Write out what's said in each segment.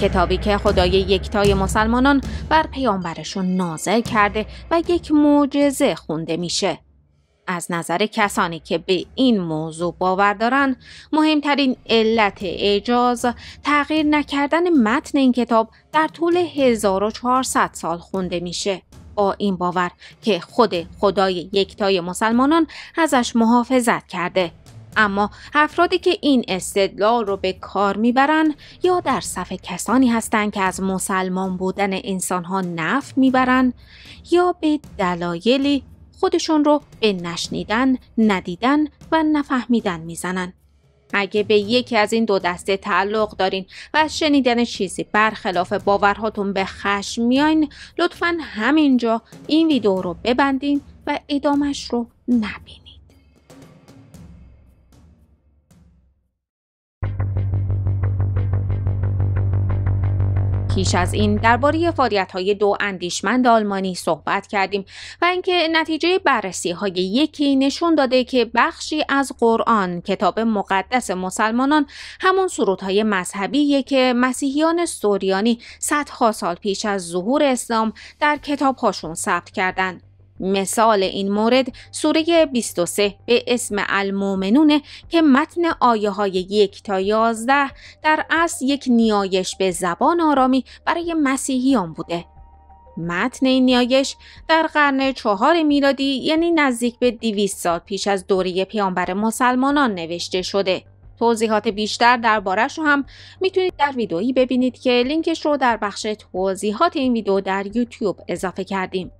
کتابی که خدای یکتای مسلمانان بر پیامبرشون نازل کرده و یک معجزه خونده میشه. از نظر کسانی که به این موضوع باور دارن مهمترین علت اعجاز تغییر نکردن متن این کتاب در طول 1400 سال خونده میشه با این باور که خود خدای یکتای مسلمانان ازش محافظت کرده اما افرادی که این استدلال رو به کار میبرند یا در صف کسانی هستند که از مسلمان بودن انسانها نفت میبرند یا به دلایلی خودشون رو به نشنیدن، ندیدن و نفهمیدن میزنن. اگه به یکی از این دو دسته تعلق دارین و از شنیدن چیزی برخلاف باورهاتون به خشم میاین لطفا همینجا این ویدیو رو ببندین و ادامش رو نبینین. پیش از این درباره های دو اندیشمند آلمانی صحبت کردیم و اینکه نتیجه های یکی نشون داده که بخشی از قرآن کتاب مقدس مسلمانان همون سرودهای مذهبی که مسیحیان سوریانی صدها سال پیش از ظهور اسلام در هاشون ثبت کردند مثال این مورد سوره 23 به اسم المومنونه که متن آیه های یک تا 11 در اصل یک نیایش به زبان آرامی برای مسیحیان بوده. متن این نیایش در قرن چهار میلادی یعنی نزدیک به 200 سال پیش از دوره پیامبر مسلمانان نوشته شده. توضیحات بیشتر دربارهش رو هم میتونید در ویدئویی ببینید که لینکش رو در بخش توضیحات این ویدیو در یوتیوب اضافه کردیم.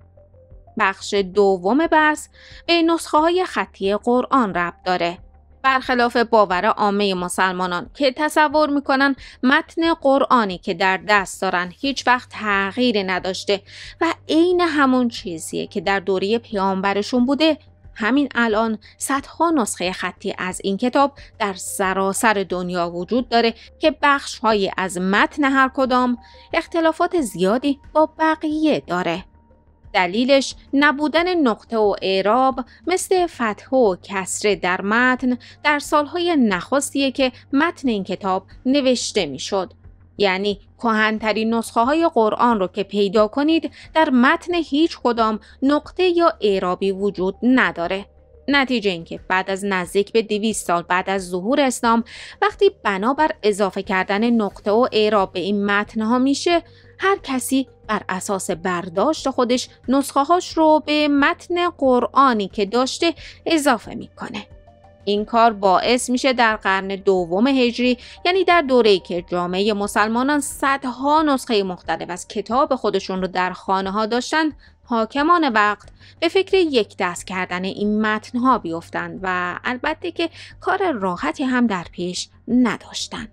بخش دوم بحث به نسخه های خطی قرآن ربط داره برخلاف باور عامه مسلمانان که تصور میکنن متن قرآنی که در دست دارن هیچ وقت تغییر نداشته و عین همون چیزیه که در دوره پیامبرشون بوده همین الان صدها نسخه خطی از این کتاب در سراسر دنیا وجود داره که بخش های از متن هر کدام اختلافات زیادی با بقیه داره دلیلش نبودن نقطه و اعراب مثل فتح و کسره در متن در سالهای نخستیه که متن این کتاب نوشته میشد. یعنی کهنترین نسخه های قرآن رو که پیدا کنید در متن هیچ کدام نقطه یا اعرابی وجود نداره. نتیجه اینکه بعد از نزدیک به 200 سال بعد از ظهور اسلام وقتی بنابر اضافه کردن نقطه و اعراب به این متن میشه هر کسی بر اساس برداشت خودش نسخه هاش رو به متن قرآنی که داشته اضافه میکنه. این کار باعث میشه در قرن دوم هجری یعنی در دوره‌ای که جامعه مسلمانان صدها نسخه مختلف از کتاب خودشون رو در خانه ها داشتن حاکمان وقت به فکر یک دست کردن این متن ها بیفتند و البته که کار راحتی هم در پیش نداشتند.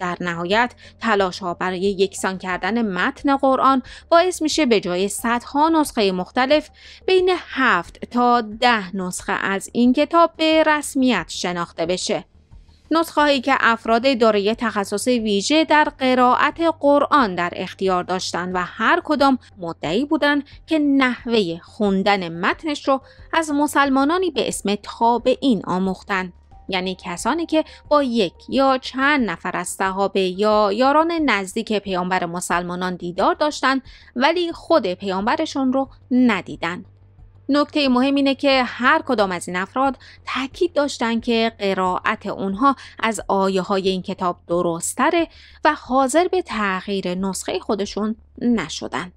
در نهایت تلاش ها برای یکسان کردن متن قرآن باعث میشه به جای صدها نسخه مختلف بین هفت تا ده نسخه از این کتاب به رسمیت شناخته بشه. نسخه که افراد دارای تخصص ویژه در قرائت قرآن در اختیار داشتند و هر کدام مدعی بودند که نحوه خوندن متنش رو از مسلمانانی به اسم تابعین آموختند. یعنی کسانی که با یک یا چند نفر از صحابه یا یاران نزدیک پیامبر مسلمانان دیدار داشتند ولی خود پیامبرشون رو ندیدند. نکته مهم اینه که هر کدام از این افراد تاکید داشتن که قرائت اونها از آیه های این کتاب درستره و حاضر به تغییر نسخه خودشون نشدند.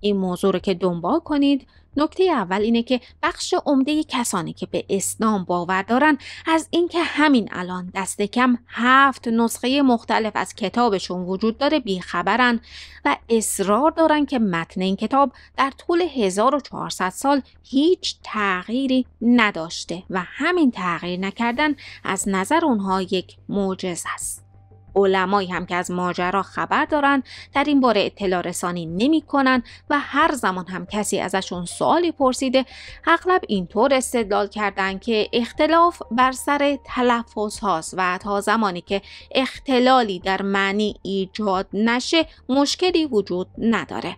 این موضوع رو که دنبال کنید نکته اول اینه که بخش عمده کسانی که به اسلام باور دارن از اینکه همین الان دست کم هفت نسخه مختلف از کتابشون وجود داره بیخبرن و اصرار دارن که متن این کتاب در طول 1400 سال هیچ تغییری نداشته و همین تغییر نکردن از نظر اونها یک معجزه است. علمایی هم که از ماجرا خبر دارند در این باره اطلاع رسانی نمی کنن و هر زمان هم کسی ازشون سوالی پرسیده اغلب اینطور استدلال کردن که اختلاف بر سر تلفظ هاست و تا زمانی که اختلالی در معنی ایجاد نشه مشکلی وجود نداره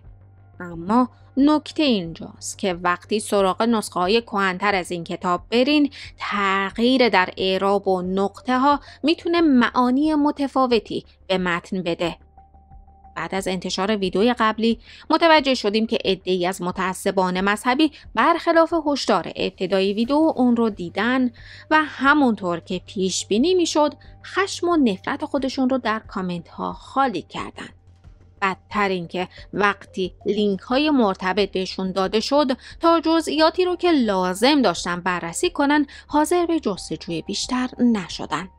اما نکته اینجاست که وقتی سراغ نسخه های کهنتر از این کتاب برین تغییر در اعراب و نقطه ها میتونه معانی متفاوتی به متن بده بعد از انتشار ویدیوی قبلی متوجه شدیم که عدهای از متعصبان مذهبی برخلاف هشدار ابتدای ویدیو اون رو دیدن و همونطور که پیش بینی میشد خشم و نفرت خودشون رو در کامنت ها خالی کردند. بدتر اینکه که وقتی لینک های مرتبط بهشون داده شد تا جزئیاتی رو که لازم داشتن بررسی کنن حاضر به جستجوی بیشتر نشدن.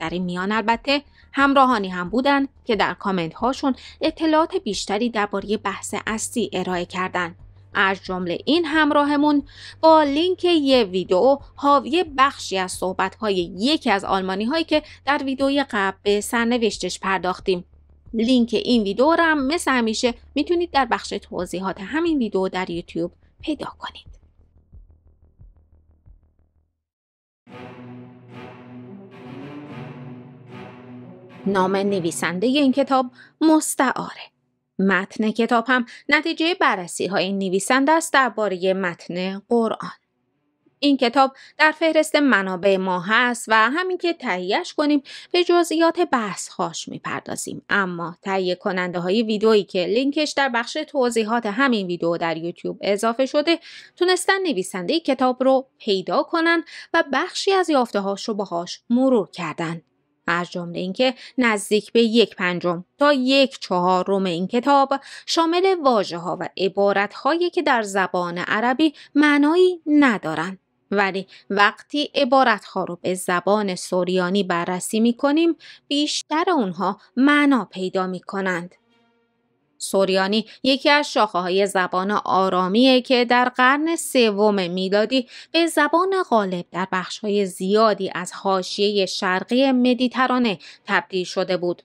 در این میان البته همراهانی هم بودن که در کامنت هاشون اطلاعات بیشتری درباره بحث اصلی ارائه کردند. از جمله این همراهمون با لینک یه ویدیو حاوی بخشی از صحبت های یکی از آلمانی هایی که در ویدیوی قبل به سرنوشتش پرداختیم لینک این ویدیو رو هم مثل همیشه میتونید در بخش توضیحات همین ویدیو در یوتیوب پیدا کنید. نام نویسنده این کتاب مستعاره. متن کتاب هم نتیجه بررسی های نویسنده است درباره متن قرآن. این کتاب در فهرست منابع ما هست و همین که تهیهش کنیم به جزئیات بحث هاش میپردازیم اما تهیه کننده های ویدئویی که لینکش در بخش توضیحات همین ویدیو در یوتیوب اضافه شده تونستن نویسنده کتاب رو پیدا کنن و بخشی از یافته هاش رو باهاش مرور کردن از جمله اینکه نزدیک به یک پنجم تا یک چهارم این کتاب شامل واژه ها و عبارت هایی که در زبان عربی معنایی ندارند ولی وقتی عبارتها رو به زبان سوریانی بررسی می کنیم بیشتر اونها معنا پیدا می کنند. سوریانی یکی از شاخه های زبان آرامیه که در قرن سوم میلادی به زبان غالب در بخش های زیادی از حاشیه شرقی مدیترانه تبدیل شده بود.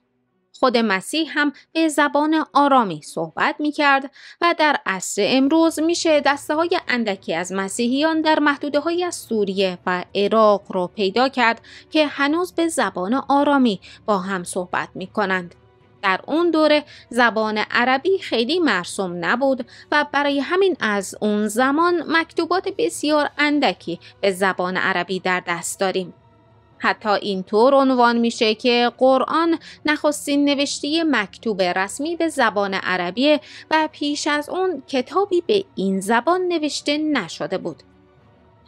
خود مسیح هم به زبان آرامی صحبت می کرد و در عصر امروز میشه دسته های اندکی از مسیحیان در محدوده های سوریه و عراق رو پیدا کرد که هنوز به زبان آرامی با هم صحبت می کنند. در اون دوره زبان عربی خیلی مرسوم نبود و برای همین از اون زمان مکتوبات بسیار اندکی به زبان عربی در دست داریم. حتی اینطور عنوان میشه که قرآن نخستین نوشته مکتوب رسمی به زبان عربیه و پیش از اون کتابی به این زبان نوشته نشده بود.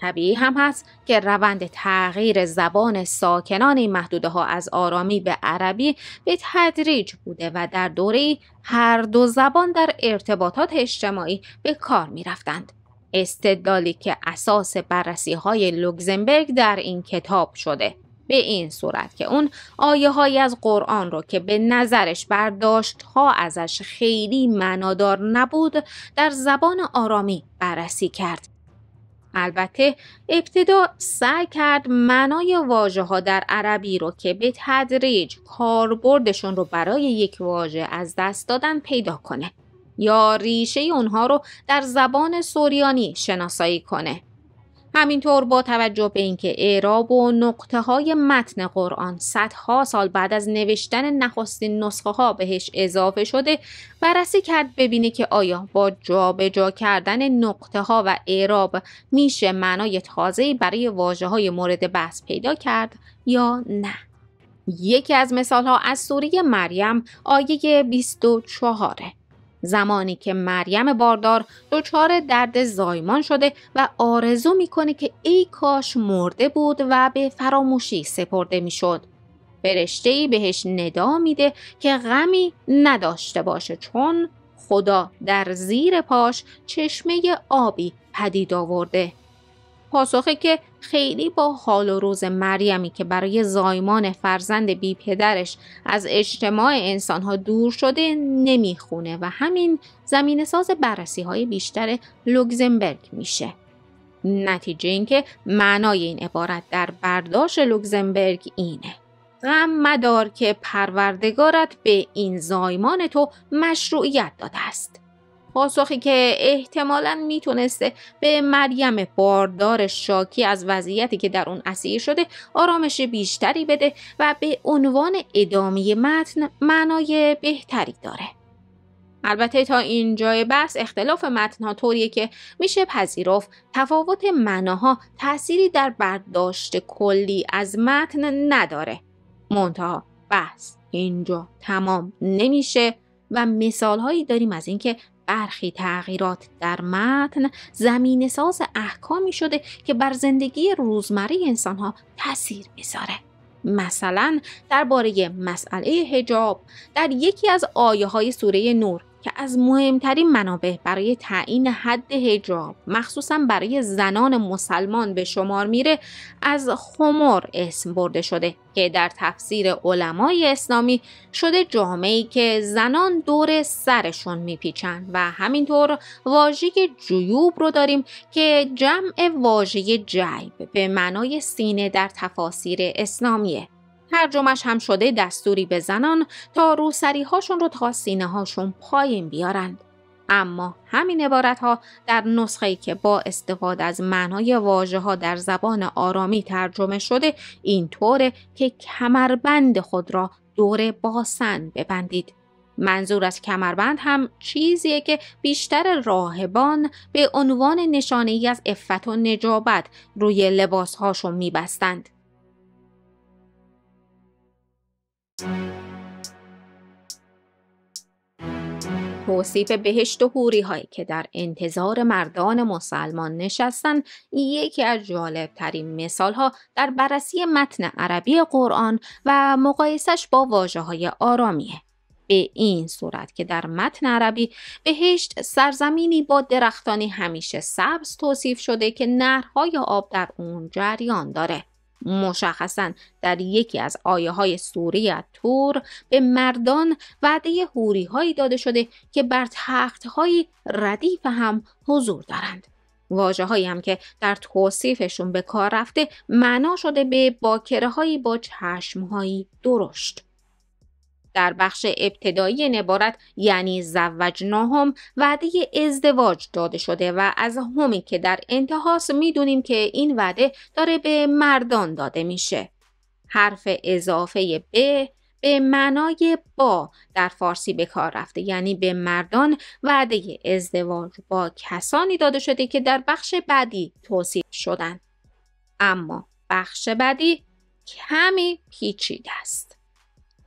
طبیعی هم هست که روند تغییر زبان ساکنان این محدوده ها از آرامی به عربی به تدریج بوده و در دوره هر دو زبان در ارتباطات اجتماعی به کار می رفتند. استدلالی که اساس بررسی های در این کتاب شده به این صورت که اون آیه های از قرآن رو که به نظرش برداشت ها ازش خیلی معنادار نبود در زبان آرامی بررسی کرد البته ابتدا سعی کرد معنای واژه ها در عربی رو که به تدریج کاربردشون رو برای یک واژه از دست دادن پیدا کنه یا ریشه اونها رو در زبان سوریانی شناسایی کنه. همینطور با توجه به اینکه اعراب و نقطه های متن قرآن صدها سال بعد از نوشتن نخستین نسخه ها بهش اضافه شده بررسی کرد ببینه که آیا با جابجا جا کردن نقطه ها و اعراب میشه معنای تازه‌ای برای واجه های مورد بحث پیدا کرد یا نه یکی از مثال ها از سوره مریم آیه 24 زمانی که مریم باردار دچار درد زایمان شده و آرزو میکنه که ای کاش مرده بود و به فراموشی سپرده میشد فرشته بهش ندا میده که غمی نداشته باشه چون خدا در زیر پاش چشمه آبی پدید آورده پاسخه که خیلی با حال و روز مریمی که برای زایمان فرزند بی پدرش از اجتماع انسانها دور شده نمیخونه و همین زمین ساز بررسی های بیشتر لوکزمبرگ میشه. نتیجه اینکه معنای این عبارت در برداشت لوکزمبرگ اینه. غم مدار که پروردگارت به این زایمان تو مشروعیت داده است. پاسخی که احتمالا میتونسته به مریم باردار شاکی از وضعیتی که در اون اسیر شده آرامش بیشتری بده و به عنوان ادامه متن معنای بهتری داره. البته تا اینجای بحث اختلاف متنها طوریه که میشه پذیرفت تفاوت معناها تأثیری در برداشت کلی از متن نداره منتها بحث اینجا تمام نمیشه و مثالهایی داریم از اینکه برخی تغییرات در متن زمین ساز احکامی شده که بر زندگی روزمره انسانها تاثیر میذاره. مثلا درباره مسئله حجاب در یکی از آیه های سوره نور که از مهمترین منابع برای تعیین حد هجاب مخصوصا برای زنان مسلمان به شمار میره از خمر اسم برده شده که در تفسیر علمای اسلامی شده ای که زنان دور سرشون میپیچن و همینطور واژه جیوب رو داریم که جمع واژه جیب به معنای سینه در تفاسیر اسلامیه ترجمش هم شده دستوری به زنان تا روسری هاشون رو تا سینه هاشون پایین بیارند. اما همین عبارت ها در نسخه که با استفاده از معنای واژه ها در زبان آرامی ترجمه شده اینطوره که کمربند خود را دور باسن ببندید. منظور از کمربند هم چیزیه که بیشتر راهبان به عنوان نشانه ای از افت و نجابت روی لباسهاشون میبستند. توصیف بهشت و حوری هایی که در انتظار مردان مسلمان نشستن یکی از جالبترین ترین مثال ها در بررسی متن عربی قرآن و مقایسش با واجه های آرامیه. به این صورت که در متن عربی بهشت سرزمینی با درختانی همیشه سبز توصیف شده که نرهای آب در اون جریان داره. مشخصا در یکی از آیه های سوره تور به مردان وعده هوری هایی داده شده که بر تخت های ردیف هم حضور دارند. واجه هایی هم که در توصیفشون به کار رفته معنا شده به باکره هایی با چشم هایی درشت. در بخش ابتدایی نبارت یعنی زوجناهم وعده ازدواج داده شده و از همی که در انتهاس میدونیم که این وعده داره به مردان داده میشه حرف اضافه به به معنای با در فارسی به کار رفته یعنی به مردان وعده ازدواج با کسانی داده شده که در بخش بعدی توصیف شدن اما بخش بعدی کمی پیچیده است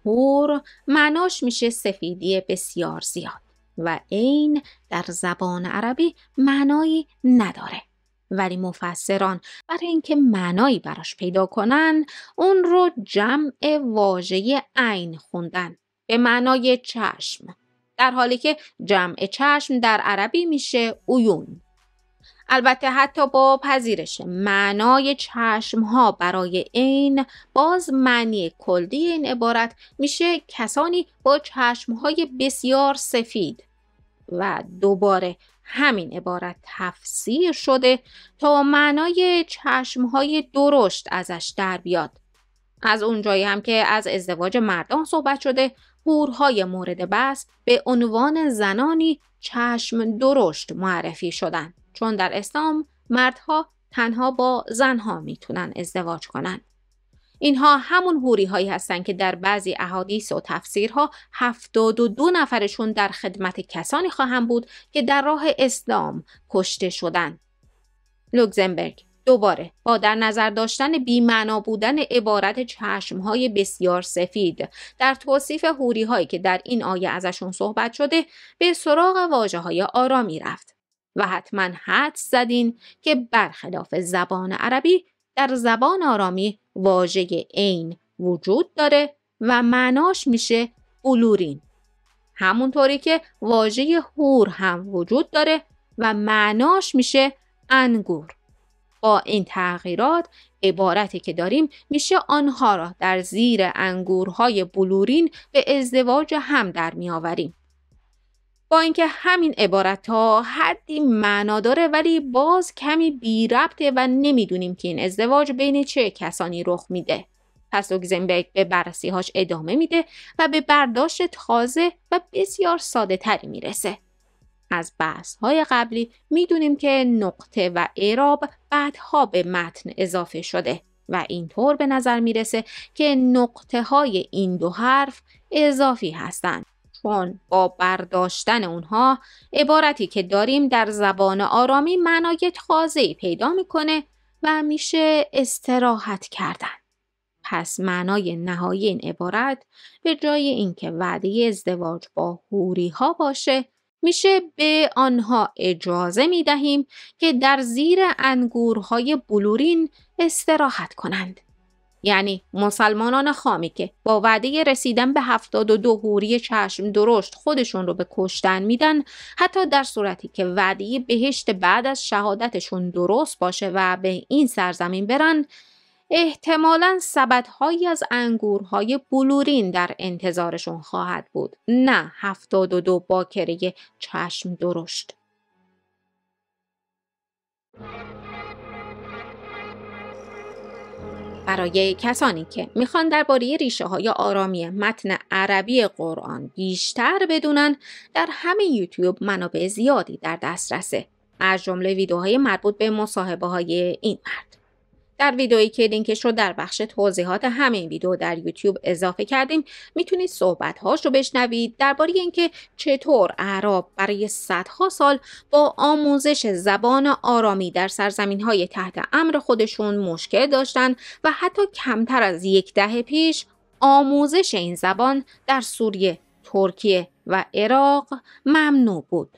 هور معناش میشه سفیدی بسیار زیاد و عین در زبان عربی معنایی نداره ولی مفسران برای اینکه معنایی براش پیدا کنن اون رو جمع واژه عین خوندن به معنای چشم در حالی که جمع چشم در عربی میشه اویون البته حتی با پذیرش معنای چشم ها برای عین باز معنی کلی این عبارت میشه کسانی با چشم های بسیار سفید و دوباره همین عبارت تفسیر شده تا معنای چشم های درشت ازش در بیاد از اونجایی هم که از ازدواج مردان صحبت شده هورهای مورد بحث به عنوان زنانی چشم درشت معرفی شدند چون در اسلام مردها تنها با زنها میتونن ازدواج کنند. اینها همون هوری هایی هستند که در بعضی احادیث و تفسیرها هفتاد و دو نفرشون در خدمت کسانی خواهم بود که در راه اسلام کشته شدند. لوکزمبرگ دوباره با در نظر داشتن بیمعنا بودن عبارت های بسیار سفید در توصیف هوری هایی که در این آیه ازشون صحبت شده به سراغ واجه های آرامی رفت و حتما حد زدین که برخلاف زبان عربی در زبان آرامی واژه عین وجود داره و معناش میشه بلورین همونطوری که واژه هور هم وجود داره و معناش میشه انگور با این تغییرات عبارتی که داریم میشه آنها را در زیر انگورهای بلورین به ازدواج هم در میآوریم. با اینکه همین عبارت ها حدی معنا داره ولی باز کمی بی ربطه و نمیدونیم که این ازدواج بین چه کسانی رخ میده. پس اوگزنبرگ به هاش ادامه میده و به برداشت تازه و بسیار ساده تری میرسه. از بحث های قبلی میدونیم که نقطه و اعراب بعدها به متن اضافه شده و اینطور به نظر میرسه که نقطه های این دو حرف اضافی هستند چون با برداشتن اونها عبارتی که داریم در زبان آرامی معنای تازه پیدا میکنه و میشه استراحت کردن پس معنای نهایی این عبارت به جای اینکه وعده ازدواج با هوری ها باشه میشه به آنها اجازه میدهیم که در زیر انگورهای بلورین استراحت کنند. یعنی مسلمانان خامی که با وعده رسیدن به 72 هوری چشم درشت خودشون رو به کشتن میدن حتی در صورتی که وعده بهشت بعد از شهادتشون درست باشه و به این سرزمین برن احتمالا سبدهایی از انگورهای بلورین در انتظارشون خواهد بود نه هفتاد و دو باکره چشم درشت برای کسانی که میخوان درباره ریشه های آرامی متن عربی قرآن بیشتر بدونن در همه یوتیوب منابع زیادی در دسترسه از جمله ویدیوهای مربوط به مصاحبه های این مرد در ویدئویی که لینکش رو در بخش توضیحات همین ویدیو در یوتیوب اضافه کردیم میتونید صحبتهاش رو بشنوید درباره اینکه چطور اعراب برای صدها سال با آموزش زبان آرامی در سرزمین های تحت امر خودشون مشکل داشتن و حتی کمتر از یک دهه پیش آموزش این زبان در سوریه، ترکیه و عراق ممنوع بود.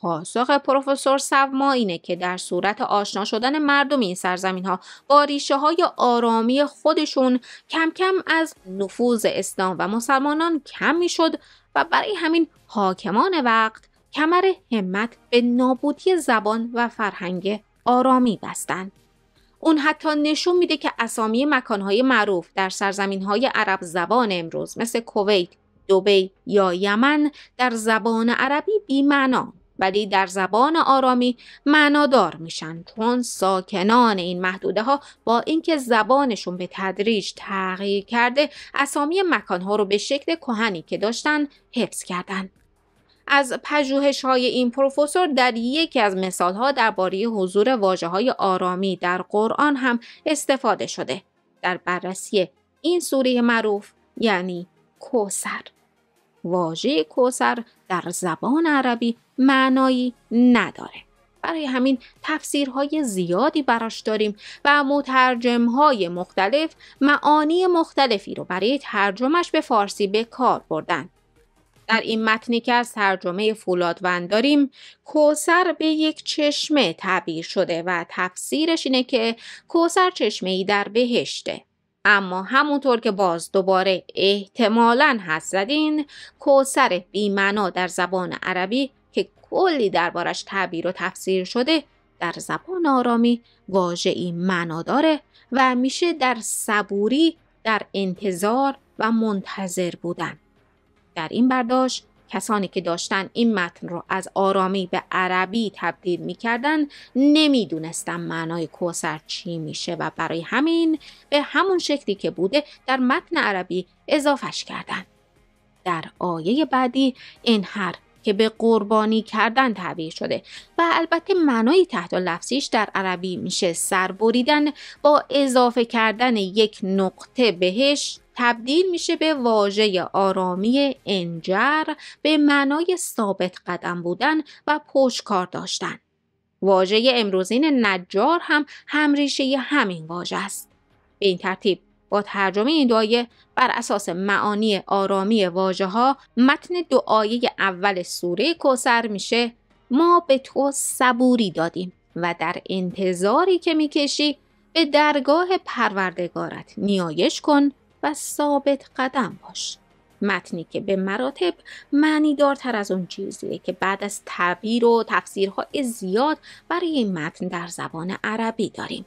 پاسخ پروفسور سوما اینه که در صورت آشنا شدن مردم این سرزمین ها با ریشه های آرامی خودشون کم کم از نفوذ اسلام و مسلمانان کم شد و برای همین حاکمان وقت کمر همت به نابودی زبان و فرهنگ آرامی بستند. اون حتی نشون میده که اسامی مکانهای معروف در سرزمینهای عرب زبان امروز مثل کویت، دوبی یا یمن در زبان عربی بیمعنا ولی در زبان آرامی معنادار میشن چون ساکنان این محدوده ها با اینکه زبانشون به تدریج تغییر کرده اسامی ها رو به شکل کهنی که داشتن حفظ کردند. از پژوهش های این پروفسور در یکی از مثال ها درباره حضور واژه های آرامی در قرآن هم استفاده شده در بررسی این سوره معروف یعنی کوسر واژه کوسر در زبان عربی معنایی نداره. برای همین تفسیرهای زیادی براش داریم و مترجمهای مختلف معانی مختلفی رو برای ترجمش به فارسی به کار بردن. در این متنی که از ترجمه فولادوند داریم کوسر به یک چشمه تعبیر شده و تفسیرش اینه که کوسر چشمه ای در بهشته اما همونطور که باز دوباره احتمالا هست زدین کوسر بیمنا در زبان عربی که کلی دربارش تعبیر و تفسیر شده در زبان آرامی واژه‌ای معنا داره و میشه در صبوری در انتظار و منتظر بودن در این برداشت کسانی که داشتن این متن رو از آرامی به عربی تبدیل میکردن نمیدونستن معنای کوسر چی میشه و برای همین به همون شکلی که بوده در متن عربی اضافش کردن در آیه بعدی این هر که به قربانی کردن تعبیر شده و البته معنای تحت لفظیش در عربی میشه سر بریدن با اضافه کردن یک نقطه بهش تبدیل میشه به واژه آرامی انجر به معنای ثابت قدم بودن و پشکار داشتن واژه امروزین نجار هم همریشه همین واژه است به این ترتیب با ترجمه این دعایه بر اساس معانی آرامی واجه ها متن دعایه اول سوره کوسر میشه ما به تو صبوری دادیم و در انتظاری که میکشی به درگاه پروردگارت نیایش کن و ثابت قدم باش متنی که به مراتب معنی دارتر از اون چیزیه که بعد از تعبیر و تفسیرهای زیاد برای این متن در زبان عربی داریم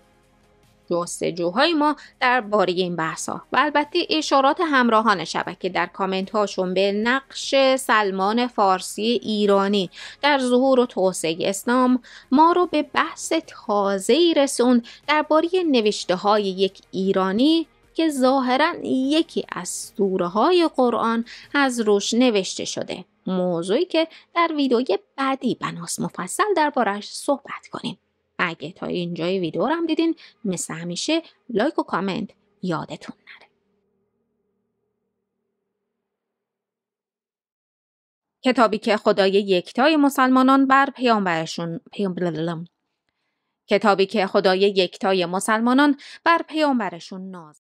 جستجوهای ما درباره این بحث ها و البته اشارات همراهان شبکه در کامنت هاشون به نقش سلمان فارسی ایرانی در ظهور و توسعه اسلام ما رو به بحث تازه رسوند درباره نوشته های یک ایرانی که ظاهرا یکی از سوره های قرآن از روش نوشته شده موضوعی که در ویدیوی بعدی بناس مفصل دربارش صحبت کنیم اگه تا اینجای ویدیو رو هم دیدین مثل همیشه لایک و کامنت یادتون نره کتابی که خدای یکتای مسلمانان بر پیامبرشون پیام کتابی که خدای یکتای مسلمانان بر پیامبرشون ناز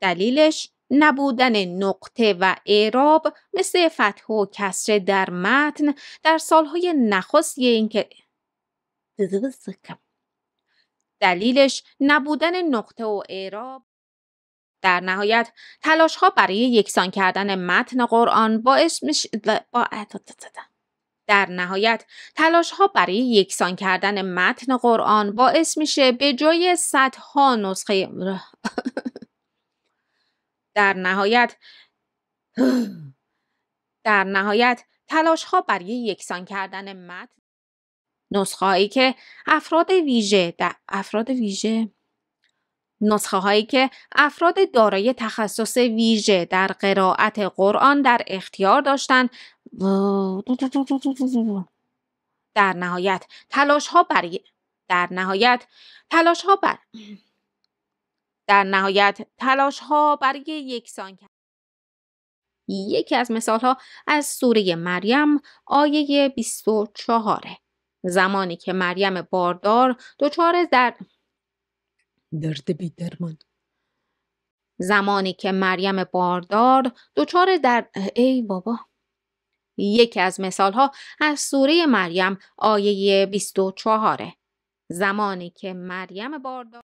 دلیلش نبودن نقطه و اعراب مثل فتح و کسره در متن در سالهای نخست این که دلیلش نبودن نقطه و اعراب در نهایت تلاش ها برای یکسان کردن متن قرآن باعث با... در نهایت تلاش ها برای یکسان کردن متن قرآن باعث میشه به جای صدها نسخه در نهایت در نهایت تلاش ها برای یکسان کردن متن نسخه که افراد ویژه در افراد ویژه نسخه هایی که افراد دارای تخصص ویژه در قرائت قرآن در اختیار داشتند در نهایت تلاش ها برای در نهایت تلاش ها بر در نهایت تلاش ها برای یکسان یکی از مثال ها از سوره مریم آیه 24 زمانی که مریم باردار دچار در درد بی درمان زمانی که مریم باردار دچار در ای بابا یکی از ها از سوره مریم آیه 24 زمانی که مریم باردار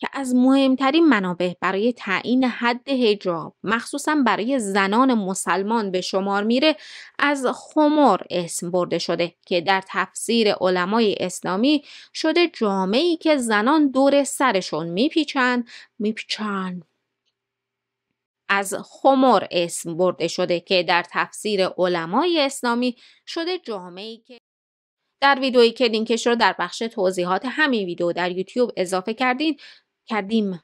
که از مهمترین منابع برای تعیین حد هجاب مخصوصا برای زنان مسلمان به شمار میره از خمر اسم برده شده که در تفسیر علمای اسلامی شده جامعی که زنان دور سرشون میپیچن میپیچن از خمر اسم برده شده که در تفسیر علمای اسلامی شده جامعی که در ویدئویی که لینکش رو در بخش توضیحات همین ویدیو در یوتیوب اضافه کردین كعديمة.